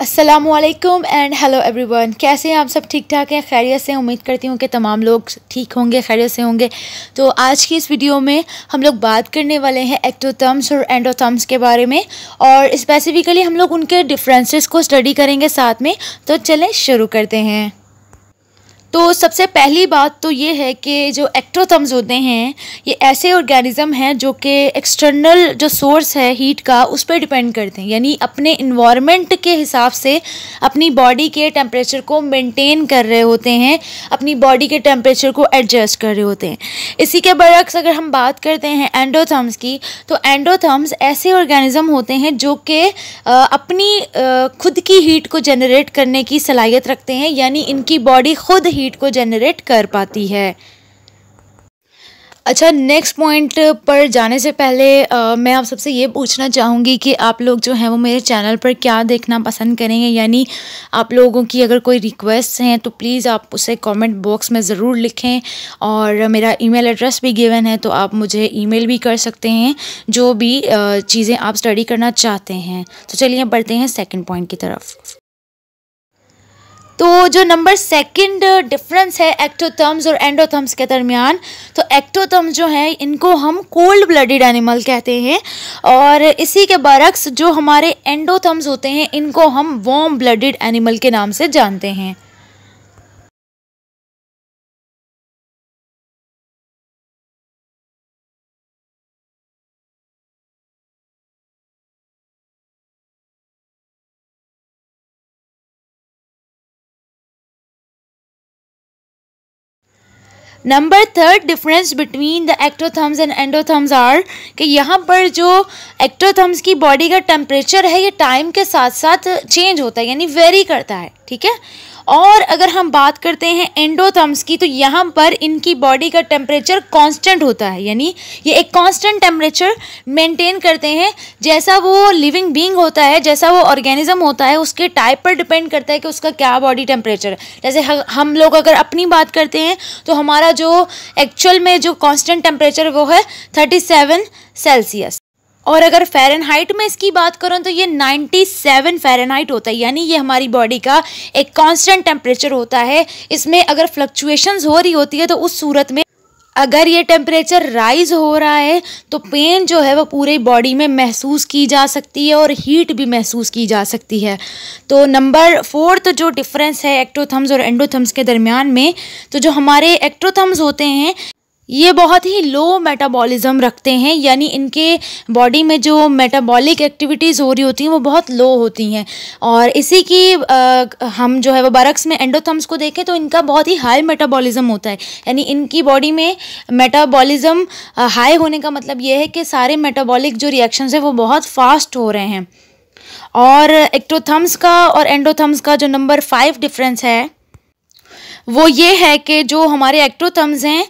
Aslam and hello everyone कैसे हैं आप सब ठीक ठाक हैं खैरियत से उम्मीद करती हूँ कि तमाम लोग ठीक होंगे खैरियत से होंगे तो आज की इस वीडियो में हम लोग बात करने वाले हैं एक्टोथम्स और एंडोथम्स के बारे में और स्पेसिफ़िकली हम लोग उनके डिफरेंसेस को स्टडी करेंगे साथ में तो चलें शुरू करते हैं तो सबसे पहली बात तो ये है कि जो एक्ट्रोथम्स होते हैं ये ऐसे ऑर्गेनिज़म हैं जो कि एक्सटर्नल जो सोर्स है हीट का उस पर डिपेंड करते हैं यानी अपने इन्वामेंट के हिसाब से अपनी बॉडी के टेम्परेचर को मेंटेन कर रहे होते हैं अपनी बॉडी के टेम्परेचर को एडजस्ट कर रहे होते हैं इसी के बरक्स अगर हम बात करते हैं एंडोथम्स की तो एंडोथम्स ऐसे ऑर्गेनिज़म होते हैं जो कि अपनी खुद की हीट को जनरेट करने की सलाहियत रखते हैं यानी इनकी बॉडी खुद हीट को जनरेट कर पाती है अच्छा नेक्स्ट पॉइंट पर जाने से पहले आ, मैं आप सबसे ये पूछना चाहूँगी कि आप लोग जो हैं वो मेरे चैनल पर क्या देखना पसंद करेंगे यानी आप लोगों की अगर कोई रिक्वेस्ट हैं तो प्लीज़ आप उसे कमेंट बॉक्स में ज़रूर लिखें और मेरा ईमेल एड्रेस भी गिवन है तो आप मुझे ईमेल भी कर सकते हैं जो भी चीज़ें आप स्टडी करना चाहते हैं तो चलिए बढ़ते हैं सेकेंड पॉइंट की तरफ तो जो नंबर सेकंड डिफरेंस है एक्टोथर्म्स और एंडोथर्म्स के दरमियान तो एक्टोथर्म्स जो हैं इनको हम कोल्ड ब्लडेड एनिमल कहते हैं और इसी के बरक्स जो हमारे एंडोथर्म्स होते हैं इनको हम वॉम ब्लडेड एनिमल के नाम से जानते हैं number third difference between the ectotherms and endotherms are कि यहाँ पर जो एक्टोथम्स की बॉडी का टेम्परेचर है ये टाइम के साथ साथ चेंज होता है यानी वेरी करता है ठीक है और अगर हम बात करते हैं एंडोथम्स की तो यहाँ पर इनकी बॉडी का टेम्परेचर कांस्टेंट होता है यानी ये एक कांस्टेंट टेम्परेचर मेंटेन करते हैं जैसा वो लिविंग बींग होता है जैसा वो ऑर्गेनिज्म होता है उसके टाइप पर डिपेंड करता है कि उसका क्या बॉडी टेम्परेचर है जैसे हम लोग अगर अपनी बात करते हैं तो हमारा जो एक्चुअल में जो कॉन्स्टेंट टेम्परेचर वो है थर्टी सेवन सेल्सियस और अगर फ़ारेनहाइट में इसकी बात करूँ तो ये 97 सेवन फ़ारेनहाइट होता है यानी ये हमारी बॉडी का एक कांस्टेंट टेम्परेचर होता है इसमें अगर फ्लक्चुएशंस हो रही होती है तो उस सूरत में अगर ये टेम्परेचर राइज हो रहा है तो पेन जो है वो पूरे बॉडी में महसूस की जा सकती है और हीट भी महसूस की जा सकती है तो नंबर फोर्थ तो जो डिफरेंस है एक्टोथम्स और एंडोथम्स के दरमियान में तो जो हमारे एक्टोथम्स होते हैं ये बहुत ही लो मेटाबॉलिज्म रखते हैं यानी इनके बॉडी में जो मेटाबॉलिक एक्टिविटीज़ हो रही होती हैं वो बहुत लो होती हैं और इसी की आ, हम जो है वो बरक्स में एंडोथम्स को देखें तो इनका बहुत ही हाई मेटाबॉलिज्म होता है यानी इनकी बॉडी में मेटाबॉलिज्म हाई होने का मतलब ये है कि सारे मेटाबॉलिक जो रिएक्शन हैं वो बहुत फास्ट हो रहे हैं और एक्टोथम्स का और एंडोथम्स का जो नंबर फाइव डिफरेंस है वो ये है कि जो हमारे एक्ट्रोथम्स हैं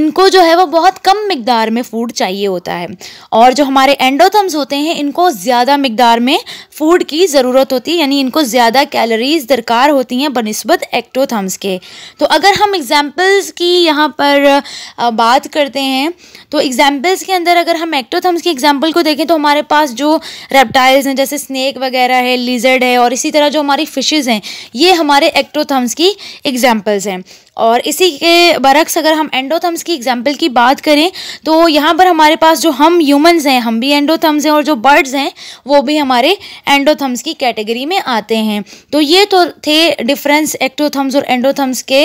इनको जो है वो बहुत कम मकदार में फ़ूड चाहिए होता है और जो हमारे एंडोथम्स होते हैं इनको ज़्यादा मकदार में फ़ूड की ज़रूरत होती है यानी इनको ज़्यादा कैलोरीज़ दरकार होती हैं बनस्बत एक्टोथम्स के तो अगर हम एग्ज़ाम्पल्स की यहाँ पर बात करते हैं तो एग्ज़ाम्पल्स के अंदर अगर हम एक्टोथम्स की एग्ज़ाम्पल को देखें तो हमारे पास जो रेप्टाइल्स हैं जैसे स्नैक वगैरह है लिजर्ड है और इसी तरह जो हमारी फ़िशेज़ हैं ये हमारे एक्टोथम्स की एग्ज़ाम्पल्स केसेस हैं और इसी के बरक्स अगर हम एंडोथम्स की एग्जाम्पल की बात करें तो यहाँ पर हमारे पास जो हम ह्यूमंस हैं हम भी एंडोथम्स हैं और जो बर्ड्स हैं वो भी हमारे एंडोथम्स की कैटेगरी में आते हैं तो ये तो थे डिफरेंस एक्टोथम्स और एंडोथम्स के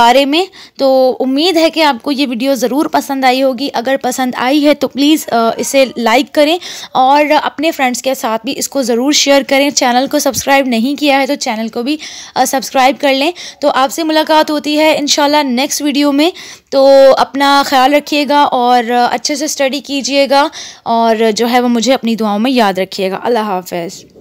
बारे में तो उम्मीद है कि आपको ये वीडियो ज़रूर पसंद आई होगी अगर पसंद आई है तो प्लीज़ इसे लाइक करें और अपने फ्रेंड्स के साथ भी इसको ज़रूर शेयर करें चैनल को सब्सक्राइब नहीं किया है तो चैनल को भी सब्सक्राइब कर लें तो आपसे मुलाकात मुलाकात होती है इन नेक्स्ट वीडियो में तो अपना ख्याल रखिएगा और अच्छे से स्टडी कीजिएगा और जो है वो मुझे अपनी दुआओं में याद रखिएगा अल्लाह हाफ